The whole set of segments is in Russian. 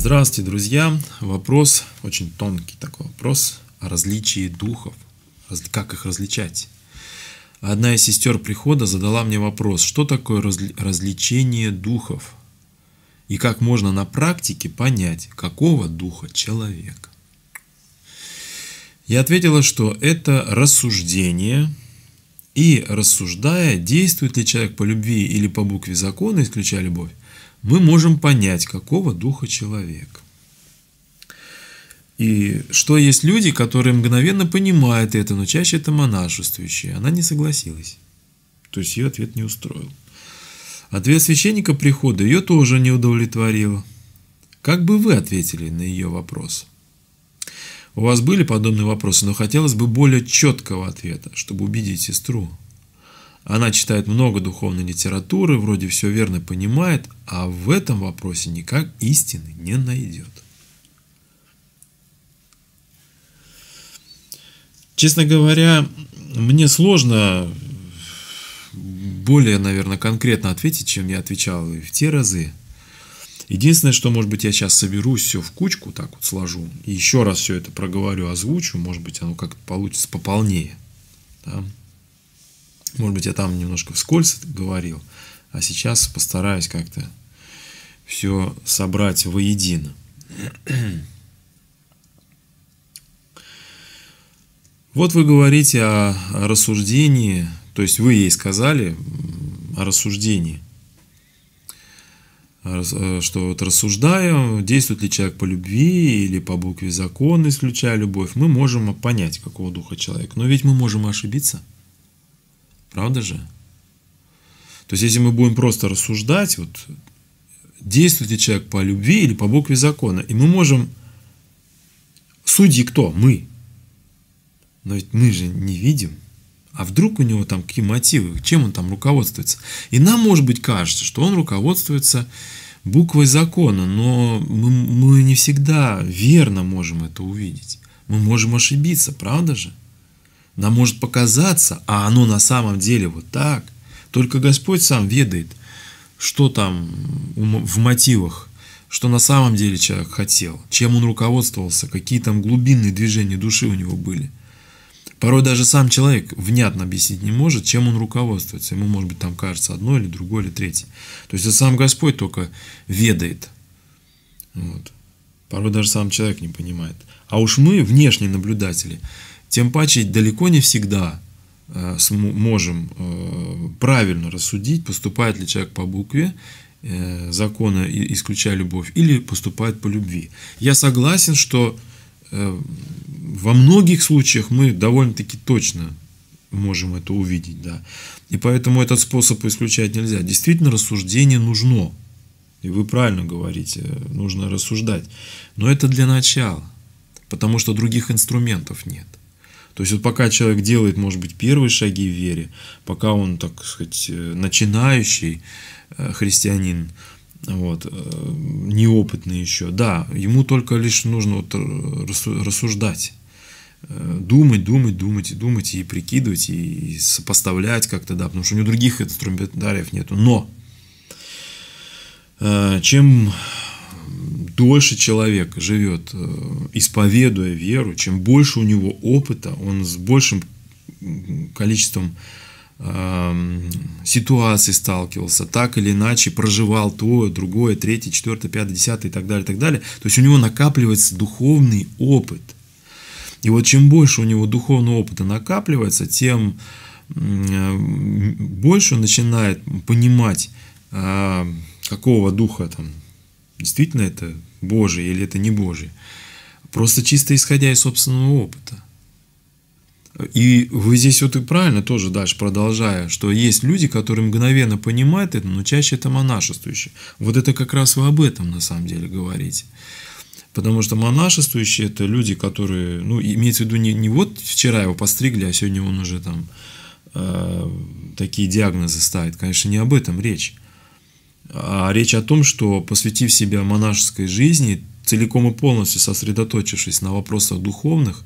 Здравствуйте, друзья! Вопрос, очень тонкий такой вопрос, о различии духов, как их различать. Одна из сестер прихода задала мне вопрос, что такое разли развлечение духов и как можно на практике понять, какого духа человек. Я ответила, что это рассуждение, и рассуждая, действует ли человек по любви или по букве закона, исключая любовь, мы можем понять, какого духа человек. И что есть люди, которые мгновенно понимают это, но чаще это монашествующие. Она не согласилась. То есть ее ответ не устроил. Ответ священника прихода ее тоже не удовлетворило. Как бы вы ответили на ее вопрос? У вас были подобные вопросы, но хотелось бы более четкого ответа, чтобы убедить сестру, она читает много духовной литературы, вроде все верно понимает, а в этом вопросе никак истины не найдет. Честно говоря, мне сложно более, наверное, конкретно ответить, чем я отвечал в те разы. Единственное, что, может быть, я сейчас соберусь все в кучку, так вот сложу, и еще раз все это проговорю, озвучу, может быть, оно как-то получится пополнее. Да? Может быть, я там немножко вскользь говорил, а сейчас постараюсь как-то все собрать воедино. Вот вы говорите о, рассуждении, то есть вы ей сказали о рассуждении, э, что вот рассуждая, действует ли человек по любви или по букве закона, исключая любовь, мы можем понять, какого духа человек. Но ведь мы можем ошибиться – Правда же? То есть, если мы будем просто рассуждать, вот, действует ли человек по любви или по букве закона, и мы можем... Судьи кто? Мы. Но ведь мы же не видим. А вдруг у него там какие мотивы, чем он там руководствуется? И нам, может быть, кажется, что он руководствуется буквой закона, но мы, мы не всегда верно можем это увидеть. Мы можем ошибиться, правда же? Нам может показаться, а оно на самом деле вот так. Только Господь сам ведает, что там в мотивах, что на самом деле человек хотел, чем он руководствовался, какие там глубинные движения души у него были. Порой даже сам человек внятно объяснить не может, чем он руководствуется. Ему, может быть, там кажется одно или другое или третье. То есть это сам Господь только ведает. Вот. Порой даже сам человек не понимает. А уж мы, внешние наблюдатели, тем паче далеко не всегда э, можем э, правильно рассудить, поступает ли человек по букве э, закона, исключая любовь, или поступает по любви. Я согласен, что во многих случаях мы довольно-таки точно можем это увидеть. Да. И поэтому этот способ исключать нельзя. Действительно, рассуждение нужно. И вы правильно говорите, нужно рассуждать. Но это для начала, потому что других инструментов нет. То есть вот пока человек делает, может быть, первые шаги в вере, пока он, так сказать, э, начинающий э, христианин, вот, э, неопытный еще, да, ему только лишь нужно вот рассуждать, думать, думать, думать и думать, и прикидывать, и сопоставлять как-то, да, потому что у него других инструментариев нету. Но чем дольше человек живет, э, исповедуя веру, чем больше у него опыта, он с большим количеством ситуаций сталкивался, так или иначе проживал то, другое, третье, четвертое, пятое, десятое и так далее, и так далее. То есть у него накапливается духовный опыт. И вот чем больше у него духовного опыта накапливается, тем больше он начинает понимать, а, какого духа там действительно это Божий или это не Божий. Просто чисто исходя из собственного опыта. И вы здесь вот и правильно тоже дальше продолжая, что есть люди, которые мгновенно понимают это, но чаще это монашествующие. Вот это как раз вы об этом на самом деле говорите. Потому что монашествующие это люди, которые, ну, имеется в виду не, не вот вчера его постригли, а сегодня он уже там э, такие диагнозы ставит. Конечно, не об этом речь. А речь о том, что посвятив себя монашеской жизни, целиком и полностью сосредоточившись на вопросах духовных,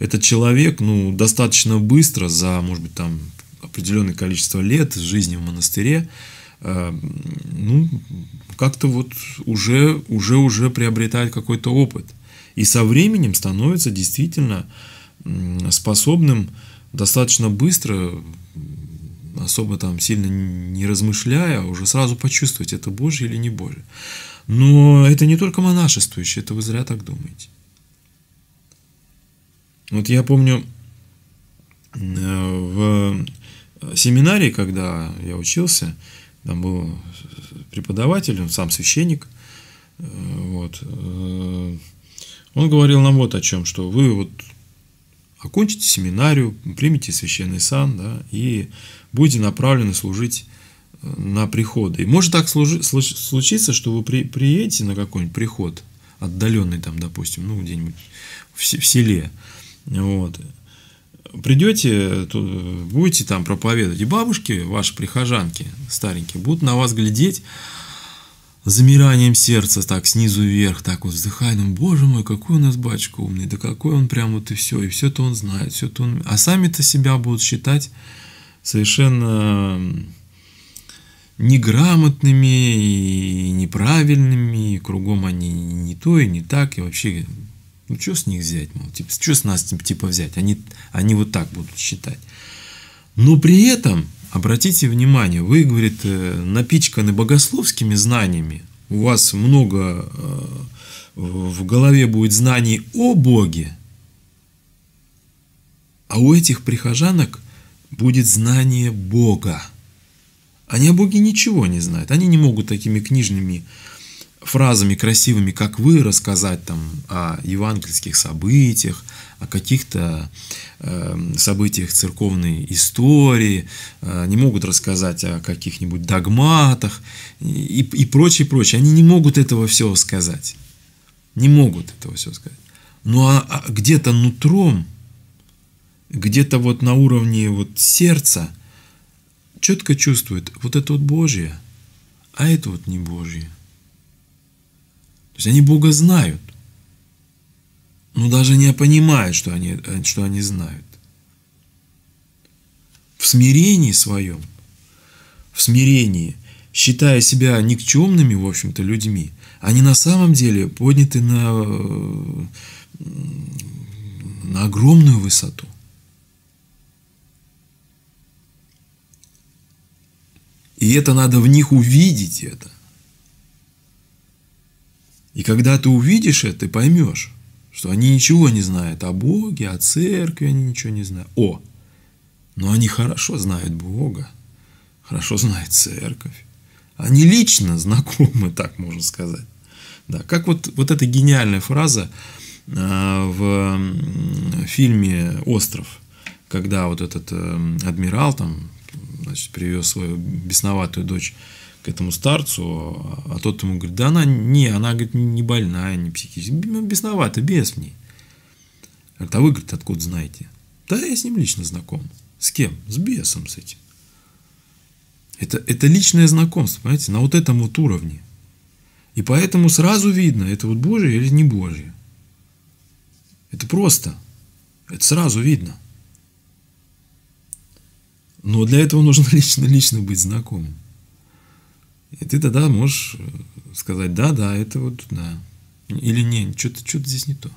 этот человек ну, достаточно быстро, за, может быть, там, определенное количество лет жизни в монастыре, э, ну, как-то вот уже, уже, уже приобретает какой-то опыт. И со временем становится действительно способным достаточно быстро особо там сильно не размышляя, уже сразу почувствовать, это Божье или не Божье. Но это не только монашествующие, это вы зря так думаете. Вот я помню, э, в семинарии, когда я учился, там был преподаватель, он сам священник, э, вот, э, он говорил нам вот о чем, что вы вот окончите семинарию, примите священный сан, да, и будете направлены служить э, на приходы. И может так случиться, что вы при, приедете на какой-нибудь приход, отдаленный там, допустим, ну, где-нибудь в, в селе, вот, придете, будете там проповедовать, и бабушки, ваши прихожанки старенькие, будут на вас глядеть, замиранием сердца, так снизу вверх, так вот вздыхая, ну, боже мой, какой у нас батюшка умный, да какой он прям вот и все, и все-то он знает, все-то он... А сами-то себя будут считать совершенно неграмотными и неправильными, и кругом они не то и не так, и вообще, ну что с них взять, мол, типа, что с нас типа взять, они, они вот так будут считать. Но при этом Обратите внимание, вы, говорит, э, напичканы богословскими знаниями, у вас много э, в голове будет знаний о Боге, а у этих прихожанок будет знание Бога. Они о Боге ничего не знают. Они не могут такими книжными фразами красивыми, как вы, рассказать там о евангельских событиях, о каких-то эм, событиях церковной истории, э, не могут рассказать о каких-нибудь догматах и, и прочее, прочее. Они не могут этого всего сказать. Не могут этого всего сказать. Ну а, а где-то нутром, где-то вот на уровне вот сердца четко чувствует, вот это вот Божье, а это вот не Божье. То есть они Бога знают но ну, даже не понимают, что они, э, что они знают. В смирении своем, в смирении, считая себя никчемными, в общем-то, людьми, они на самом деле подняты на, э, на огромную высоту. И это надо в них увидеть это. И когда ты увидишь это, ты поймешь, что они ничего не знают о Боге, о церкви, они ничего не знают. О, но они хорошо знают Бога, хорошо знают церковь. Они лично знакомы, так можно сказать. Да, как вот, вот эта гениальная фраза э, в фильме «Остров», когда вот этот э, адмирал там, значит, привез свою бесноватую дочь к этому старцу, а тот ему говорит, да она не, она говорит, не больная, не психически, ну, бесновата, без в ней. Говорит, а вы, говорит, откуда знаете? Да я с ним лично знаком. С кем? С бесом с этим. Это, это личное знакомство, понимаете, на вот этом вот уровне. И поэтому сразу видно, это вот божье или не божье. Это просто. Это сразу видно. Но для этого нужно лично, лично быть знакомым. И ты тогда можешь э, сказать, да, да, это вот, да. Или нет что-то что то здесь не то.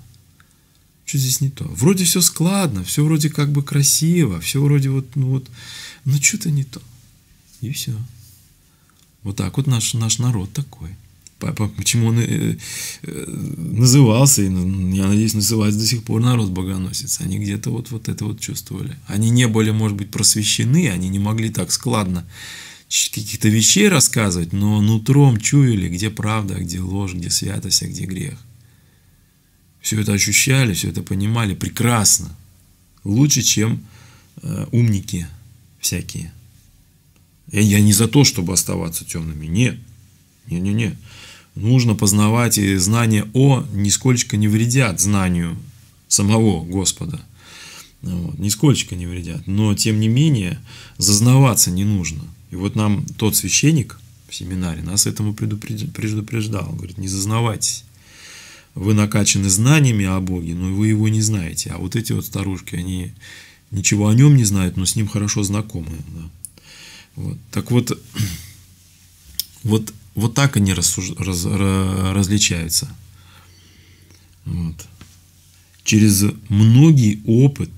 Что здесь не то. Вроде все складно, все вроде как бы красиво, все вроде вот, ну вот, но что-то не то. И все. Вот так вот наш, наш народ такой почему он э, э, назывался, и, ну, я надеюсь, называется до сих пор народ богоносец. Они где-то вот, вот это вот чувствовали. Они не были, может быть, просвещены, они не могли так складно каких-то вещей рассказывать, но нутром чуяли, где правда, где ложь, где святость, а где грех. Все это ощущали, все это понимали прекрасно. Лучше, чем э, умники всякие. Я, я не за то, чтобы оставаться темными. Нет. Не-не-не нужно познавать, и знания о нисколько не вредят знанию самого Господа. Вот, нисколько не вредят. Но, тем не менее, зазнаваться не нужно. И вот нам тот священник в семинаре нас этому предупреждал. Говорит, не зазнавайтесь. Вы накачаны знаниями о Боге, но вы его не знаете. А вот эти вот старушки, они ничего о нем не знают, но с ним хорошо знакомы. Да. Вот. Так вот, вот вот так они рассуж... раз... различаются. Вот. Через многие опыт,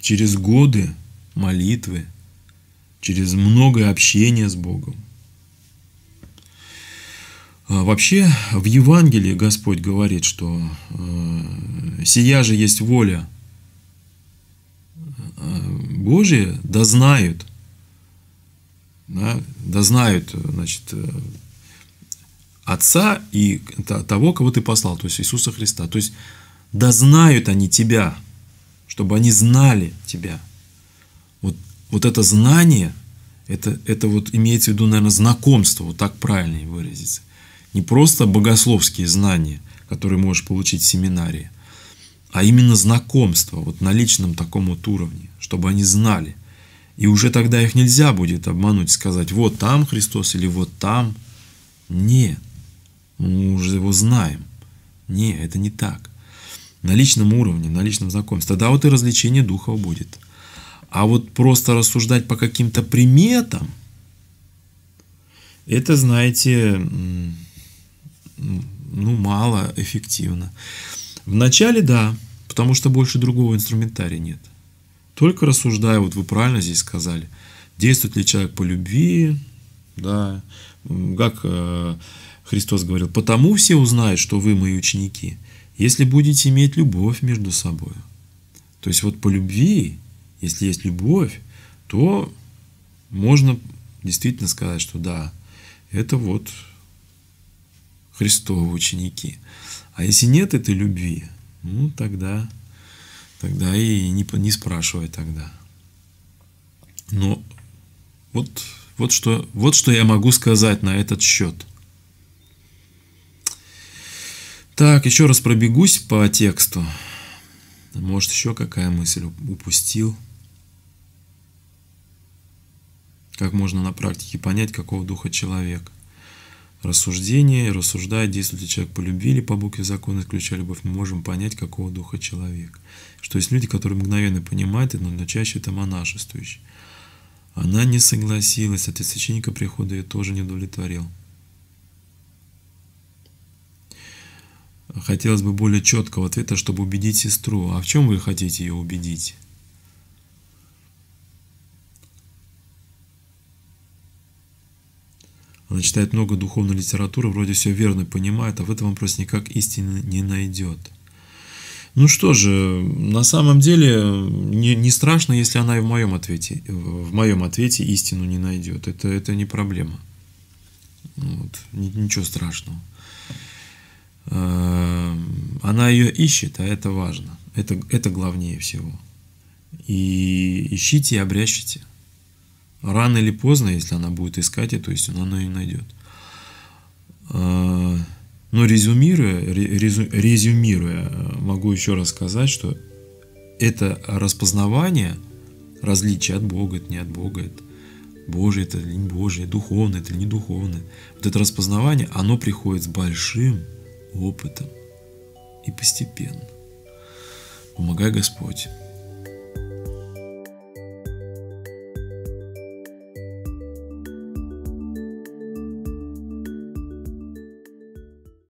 через годы молитвы, через многое общение с Богом. А, вообще в Евангелии Господь говорит, что э, сия же есть воля э, Божия, да знают – да, дознают значит, э, Отца и того, кого ты послал, то есть Иисуса Христа. То есть дознают они тебя, чтобы они знали тебя. Вот, вот это знание, это, это вот имеется в виду, наверное, знакомство, вот так правильно выразиться. Не просто богословские знания, которые можешь получить в семинарии, а именно знакомство вот на личном таком вот уровне, чтобы они знали – и уже тогда их нельзя будет обмануть, сказать, вот там Христос или вот там. Нет, мы уже его знаем. Не, это не так. На личном уровне, на личном знакомстве. Тогда вот и развлечение духов будет. А вот просто рассуждать по каким-то приметам, это, знаете, ну, мало эффективно. Вначале да, потому что больше другого инструментария нет. Только рассуждая, вот вы правильно здесь сказали, действует ли человек по любви, да, как э, Христос говорил, потому все узнают, что вы мои ученики, если будете иметь любовь между собой. То есть вот по любви, если есть любовь, то можно действительно сказать, что да, это вот Христовы ученики. А если нет этой любви, ну тогда тогда и не, не спрашивай тогда. Но ну, вот, вот, что, вот что я могу сказать на этот счет. Так, еще раз пробегусь по тексту. Может, еще какая мысль упустил? Как можно на практике понять, какого духа человек? рассуждение, рассуждает, действует ли человек по любви или по букве закона, исключая любовь, мы можем понять, какого духа человек. Что есть люди, которые мгновенно понимают это, но чаще это монашествующие. Она не согласилась, от а священника прихода ее тоже не удовлетворил. Хотелось бы более четкого ответа, чтобы убедить сестру. А в чем вы хотите ее убедить? Она читает много духовной литературы, вроде все верно понимает, а в этом вопросе никак истины не найдет. Ну что же, на самом деле не, не страшно, если она и в моем ответе, в моем ответе истину не найдет. Это, это не проблема. Вот, ничего страшного. Э, она ее ищет, а это важно. Это, это главнее всего. И ищите и обрящите рано или поздно, если она будет искать эту истину, она ее найдет. А, Но ну, резюмируя, резю, резюмируя, могу еще раз сказать, что это распознавание различия от Бога, это не от Бога, это Божие, это не Божие, духовное, это не духовное. Вот это распознавание, оно приходит с большим опытом и постепенно. Помогай Господь.